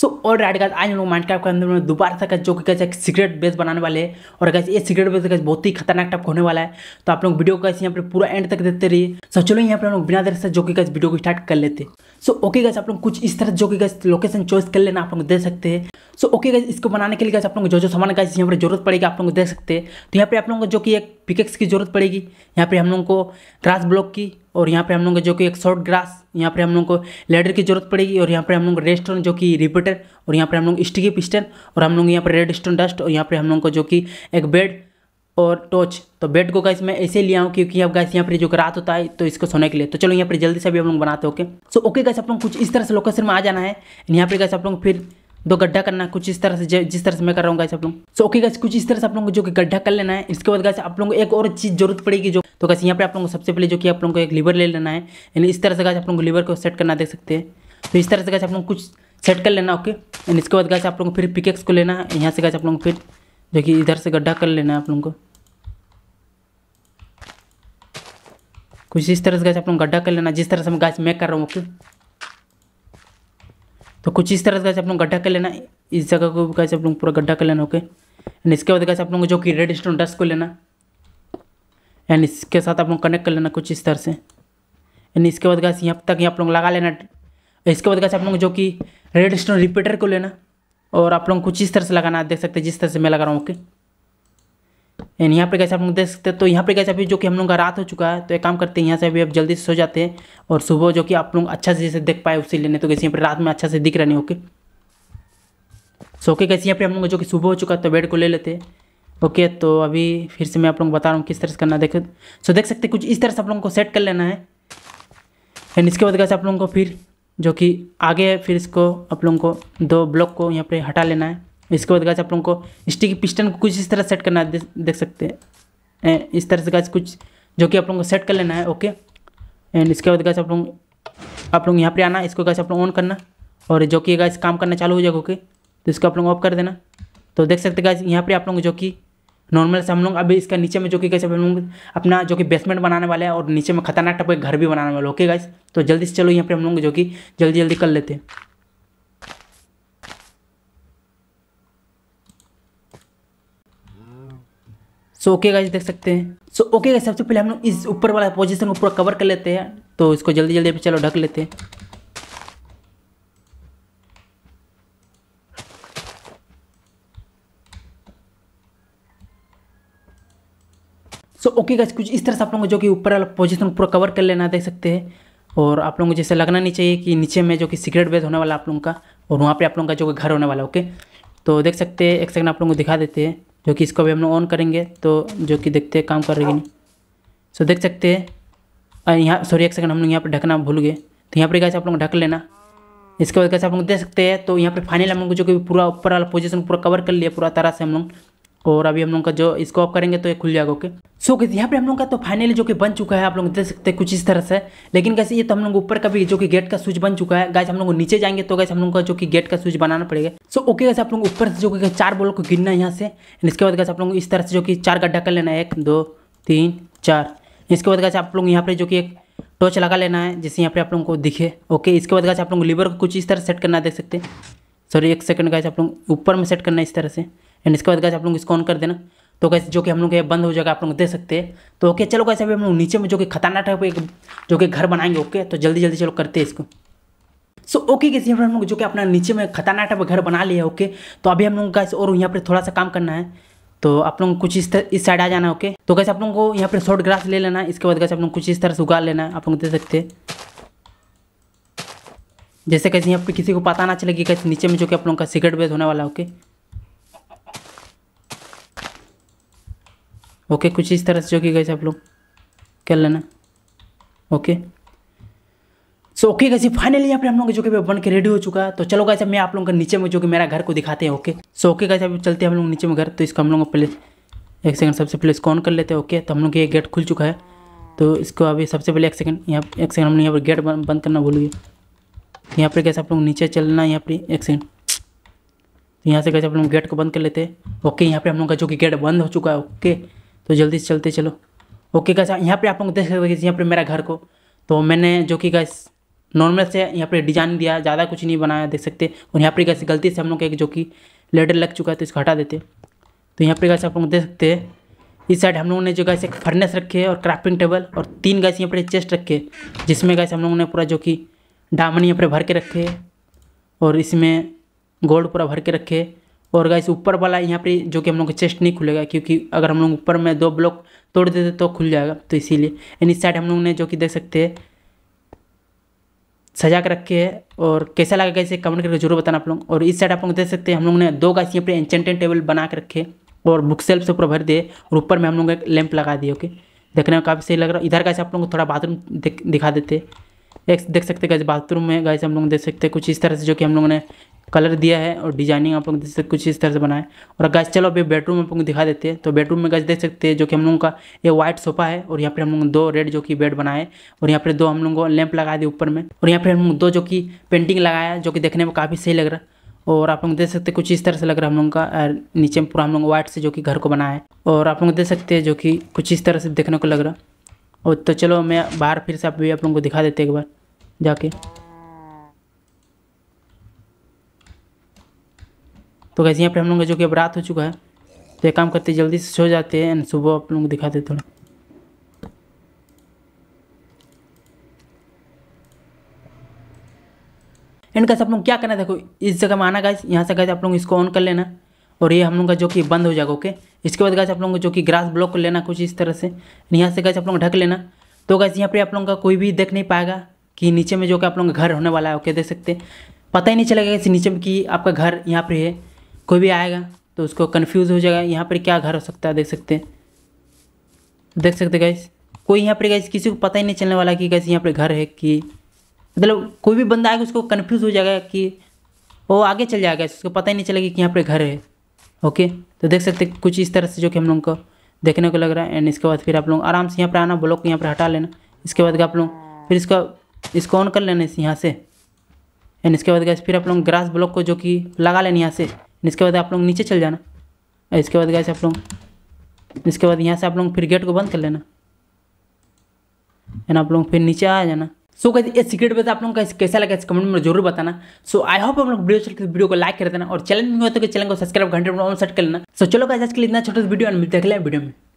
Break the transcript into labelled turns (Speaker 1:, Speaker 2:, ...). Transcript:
Speaker 1: सो और right guys आज हम लोग माइनक्राफ्ट के अंदर में दोबारा से जो कि कैसे एक सीक्रेट बेस बनाने वाले हैं और कैसे ये सीक्रेट बेस कैसे बहुत ही खतरनाक टाइप होने वाला है तो आप लोग वीडियो को कैसे यहाँ पर पूरा एंड तक देखते रहिए सो चलो यहाँ पर हम लोग बिना देर से जो कि कैसे वीडियो को स्टार्ट कर लेते सो ओके गैस आप लोग कुछ इस तरह जो कि कैसे लोकेशन चॉइस कर लेना आप लोग दे सकते हैं सो ओके गाइज इसको बनाने के लिए आप लोगों को जो जो सामान गाइस यहाँ पर जरूरत पड़ेगी आप लोगों को देख सकते हैं तो यहाँ पे आप लोगों को जो कि एक पिकेक्स की जरूरत पड़ेगी यहाँ पे हम लोगों को ग्रास ब्लॉक की और यहाँ पे हम लोगों को जो कि एक शॉर्ट ग्रास यहाँ पे हम लोगों को लेडर की जरूरत पड़ेगी और यहाँ पे हम लोग को रेस्टोन जो कि रिपीटर और यहाँ पे हम लोग स्टिकी पिस्टन और हम लोग यहाँ पर रेड स्टोन डस्ट और यहाँ पर हम लोगों को जो कि एक बेड और टॉर्च तो बेड को गैस मैं ऐसे लिया हूँ क्योंकि अब गैस यहाँ पर जो रात होता है तो इसको सोने के लिए तो चलो यहाँ पर जल्दी से भी हम लोग बनाते हैं ओके सो ओके गैस आप लोग कुछ इस तरह से लोकेशन में आ जाना है यहाँ पर गैस आप लोग फिर दो गड्ढा करना है कुछ इस तरह से जिस तरह से मैं कर रहा हूँ गाइस आप लोग सो ओके गाइस कुछ इस तरह से आप लोगों को जो कि गड्ढा कर लेना है इसके बाद गाइस आप लोगों को एक और चीज़ जरूरत पड़ेगी जो तो गाइस यहाँ पे आप लोगों को सबसे पहले जो कि आप लोगों को एक लीवर ले लेना है यानी इस तरह से गाइस आप लोगों को लीवर को सेट करना देख सकते हैं तो इस तरह से गाइस आप लोग कुछ सेट कर लेना ओके एंड इसके बाद गाइस आप लोगों को फिर पिकेक्स को लेना है यहाँ से गाइस आप लोगों को फिर जो कि इधर से गड्ढा कर लेना है आप लोगों को कुछ इस तरह से गाइस आप लोग गड्ढा कर लेना जिस तरह से मैं गाइस मैं कर रहा हूँ ओके तो कुछ इस तरह से आप लोग गड्ढा कर लेना इस जगह को कैसे आप लोग पूरा गड्ढा कर लेना ओके एंड इसके बाद कैसे आप लोग जो कि रेड स्टोन डस्ट को लेना एंड इसके साथ आप लोग कनेक्ट कर लेना कुछ इस तरह से एंड इसके बाद कैसे यहाँ तक यहाँ आप लोग लगा लेना इसके बाद कैसे आप लोग जो कि रेड स्टोन रिपीटर को लेना और आप लोग कुछ इस तरह से लगाना देख सकते हैं जिस तरह से मैं लगा रहा हूँ ओके एंड यहाँ पर कैसे आप लोग देख सकते हैं तो यहाँ पर कैसे अभी जो कि हम लोग का रात हो चुका है तो एक काम करते हैं यहाँ से अभी अब जल्दी से सो जाते हैं और सुबह जो कि आप लोग अच्छा से जैसे देख पाए उसे लेने तो कैसे यहाँ पर रात में अच्छा से दिख रहा नहीं ओके सो ओके कैसे यहाँ पर हम लोग जो कि सुबह हो चुका है तो बेड को ले लेते हैं ओके तो अभी फिर से मैं आप लोग बता रहा हूँ किस तरह से करना देखो सो देख सकते कुछ इस तरह से आप लोगों को सेट कर लेना है एंड इसके बाद कैसे आप लोगों को फिर जो कि आगे फिर इसको आप लोगों को दो ब्लॉक को यहाँ पर हटा लेना है इसके बाद गाज आप लोगों को स्टिक पिस्टन को कुछ इस तरह सेट करना है देख सकते हैं इस तरह से गाज कुछ जो कि आप लोगों को सेट कर लेना है ओके एंड इसके बाद गाज आप लोग आप लोग यहाँ पर आना इसको गाज आप लोग ऑन करना और जो कि गाज काम करना चालू हो जाएगा ओके तो इसको आप लोग ऑफ कर देना तो देख सकते गाज यहाँ पर आप लोग जो कि नॉर्मल से हम लोग अभी इसका नीचे में जो कि कैसे हम लोग अपना जो कि बेसमेंट बनाने वाले हैं और नीचे में खतरनाक टाइप का घर भी बनाने वाले ओके गाइस तो जल्दी से चलो यहाँ पे हम लोग जो कि जल्दी जल्दी कर लेते हैं सो ओके गाइज देख सकते हैं सो ओके गाइज सबसे पहले हम लोग इस ऊपर वाला पोजीशन को पूरा कवर कर लेते हैं तो इसको जल्दी जल्दी चलो ढक लेते हैं सो ओके गाइज कुछ इस तरह से आप लोगों को जो कि ऊपर वाला पोजीशन को पूरा कवर कर लेना देख सकते हैं और आप लोगों को जैसे लगना नहीं चाहिए कि नीचे में जो कि सीक्रेट बेस होने वाला आप लोगों का और वहाँ पे आप लोगों का जो घर होने वाला ओके तो देख सकते हैं एक सेकंड आप लोगों को दिखा देते हैं जो कि इसको भी हम लोग ऑन करेंगे तो जो कि देखते हैं काम कर रही नहीं सो देख सकते हैं यहाँ सॉरी एक सेकंड हम लोग यहाँ पर ढकना भूल गए तो यहाँ पर कैसे आप लोग ढक लेना इसके बाद कैसे आप लोग देख सकते हैं तो यहाँ पर फाइनल हम लोग जो कि पूरा ऊपर वाला पोजिशन पूरा कवर कर लिया पूरा तरह से हम लोग और अभी हम लोग का जो इसको ऑफ करेंगे तो ये खुल जाएगा ओके सो कैसे यहाँ पे हम लोग का तो फाइनली जो कि बन चुका है आप लोग देख सकते हैं कुछ इस तरह से लेकिन कैसे ये तो हम लोग ऊपर का भी जो कि गेट का स्विच बन चुका है गाइस हम लोग नीचे जाएंगे तो गैस हम लोग का जो कि गेट का स्विच बनाना पड़ेगा सो ओके गैस आप लोग ऊपर से जो कि चार बोलों को गिरना है यहाँ से इसके बाद गैस आप लोग इस तरह से जो कि चार गड्ढा कर लेना है एक दो तीन चार इसके बाद गैस आप लोग यहाँ पर जो कि एक टॉर्च लगा लेना है जिससे यहाँ पर आप लोग को दिखे ओके इसके बाद गैस आप लोग लीवर को कुछ इस तरह सेट करना देख सकते हैं सॉरी एक सेकंड गैस आप लोग ऊपर में सेट करना है इस तरह से एंड इसके बाद कैसे आप लोग इसको ऑन कर देना तो कैसे जो कि हम लोग ये बंद हो जाएगा आप लोग दे सकते हैं तो ओके चलो कैसे अभी हम लोग नीचे में जो कि खतरनाक है एक जो कि घर बनाएंगे ओके तो जल्दी जल्दी चलो करते हैं इसको सो ओके कैसे हम लोग जो कि अपना नीचे में खतरनाक टाइप घर बना लिया ओके तो अभी हम लोग कैसे और यहाँ पर थोड़ा सा काम करना है तो आप लोग कुछ इस तरह इस साइड आ जाना ओके तो कैसे आप लोग को यहाँ पर शॉर्ट ग्रास ले लेना इसके बाद कैसे आप लोग कुछ इस तरह से उगा लेना है आप लोग दे सकते जैसे कैसे यहाँ पर किसी को पता ना चले कि कैसे नीचे में जो कि आप लोगों का सिगरेट बेस होने वाला ओके ओके कुछ इस तरह से जो कि गए आप लोग कर लेना ओके सो ओके गए फाइनली यहाँ पे हम लोग जो कि बन के रेडी हो चुका है तो चलो गए मैं आप लोगों का नीचे में जो कि मेरा घर को दिखाते हैं ओके सो ओके गए अभी चलते हैं हम लोग नीचे में घर तो इसका हम लोग पहले एक सेकंड सबसे पहले इसको ऑन कर लेते हैं ओके तो हम लोग ये गेट खुल चुका है तो इसको अभी सबसे पहले एक सेकंड यहाँ एक सेकंड लोग यहाँ पर गेट बंद करना भूलिए यहाँ पर कैसे आप लोग नीचे चलना यहाँ पर एक सेकंड तो यहाँ से कैसे आप लोग गेट को बंद कर लेते हैं ओके यहाँ पर हम लोग का जो कि गेट बंद हो चुका है ओके तो जल्दी से चलते चलो ओके गैस यहाँ पर आप लोग देख सकते हो यहाँ पर मेरा घर को तो मैंने जो कि गैस नॉर्मल से यहाँ पर डिजाइन दिया ज़्यादा कुछ नहीं बनाया देख सकते और यहाँ पर कैसे गलती से हम लोग एक जो कि लेडर लग चुका है तो इसको हटा देते तो यहाँ पर कैसे आप लोग देख सकते हैं इस साइड हम लोगों ने जो गैस एक फर्नेस रखे है और क्राफ्टिंग टेबल और तीन गैस यहाँ पर चेस्ट रखे जिसमें गैस हम लोगों ने पूरा जो कि डामन यहाँ पर भर के रखे और इसमें गोल्ड पूरा भर के रखे और गाइस ऊपर वाला यहाँ पर जो कि हम लोग का चेस्ट नहीं खुलेगा क्योंकि अगर हम लोग ऊपर में दो ब्लॉक तोड़ देते तो खुल जाएगा तो इसीलिए यानी साइड हम लोग ने जो कि देख सकते हैं सजा कर रखे है और कैसा लगा गाइस कमेंट करके जरूर बताना आप लोग और इस साइड आप लोग देख सकते हैं हम लोग ने दो गाइस यहाँ पर एंचेंटेड टेबल बना के रखे और बुक सेल्फ से ऊपर भर दिए और ऊपर में हम लोग एक लैंप लगा दिए ओके देखने में काफ़ी सही लग रहा है इधर गाइस आप लोग को थोड़ा बाथरूम दिखा देते एक देख सकते हैं गाइस बाथरूम में गाइस हम लोग देख सकते हैं कुछ इस तरह से जो कि हम लोगों ने कलर दिया है और डिजाइनिंग आप लोग देख सकते कुछ इस तरह से बनाए और गैस चलो अभी बेडरूम आप लोग दिखा देते हैं तो बेडरूम में गैस देख सकते हैं जो कि हम लोगों का ये व्हाइट सोफा है और यहाँ पर हम लोग दो रेड जो कि बेड बनाए और यहाँ पर दो हम लोगों को लैंप लगा दिए ऊपर में और यहाँ पर हम लोग दो जो कि पेंटिंग लगाया जो कि देखने में काफ़ी सही लग रहा है और आप लोग देख सकते हैं कुछ इस तरह से लग रहा है हम लोग का नीचे में पूरा हम लोग व्हाइट से जो कि घर को बनाया है और आप लोग देख सकते हैं जो कि कुछ इस तरह से देखने को लग रहा और तो चलो मैं बाहर फिर से आप भी आप लोगों को दिखा देते एक बार जाके तो कैसे यहाँ पर हम लोग जो कि अब रात हो चुका है तो ये काम करते जल्दी से सो जाते हैं एंड सुबह आप लोग दिखाते थोड़ा एंड कैसे आप लोग क्या करना देखो इस जगह में आना गाइस यहाँ से गाइस आप लोग इसको ऑन कर लेना और ये हम लोग का जो कि बंद हो जाएगा ओके इसके बाद गाइस आप लोग जो कि ग्रास ब्लॉक कर लेना कुछ इस तरह से यहाँ से गाइस आप लोग ढक लेना तो गाइस यहाँ पर आप लोगों का कोई भी देख नहीं पाएगा कि नीचे में जो कि आप लोगों का घर होने वाला है ओके देख सकते पता ही नहीं चलेगा कि नीचे में कि आपका घर यहाँ पर है कोई भी आएगा तो उसको कन्फ्यूज़ हो जाएगा यहाँ पर क्या घर हो सकता है देख सकते हैं देख सकते गैस कोई यहाँ पर गैस किसी को पता ही नहीं चलने वाला कि गैस यहाँ पर घर है कि मतलब कोई भी बंदा आएगा उसको कन्फ्यूज़ हो जाएगा कि वो आगे चल जाएगा उसको पता ही नहीं चलेगा कि यहाँ पर घर है ओके तो देख सकते कुछ इस तरह से जो कि हम लोग को देखने को लग रहा है एंड इसके बाद फिर आप लोग आराम से यहाँ पर आना ब्लॉक यहाँ पर हटा लेना इसके बाद आप लोग फिर इसका इसको ऑन कर लेना इस यहाँ से एंड इसके बाद गैस फिर आप लोग ग्रास ब्लॉक को जो कि लगा लेना यहाँ से इसके बाद आप लोग नीचे चल जाना और इसके बाद गए आप लोग इसके बाद यहाँ से आप लोग फिर गेट को बंद कर लेना एंड आप लोग फिर नीचे आ जाना सो so, कैसे ये सीक्रेट बेस आप लोगों का कैसा लगा इस कमेंट में जरूर बताना सो आई होप आप लोग वीडियो चलते वीडियो को लाइक कर देना और चैनल में हो तो चैनल को सब्सक्राइब घंटे में सेट कर लेना सो so, चलो गाइस आज के लिए इतना छोटा वीडियो मिलते हैं वीडियो में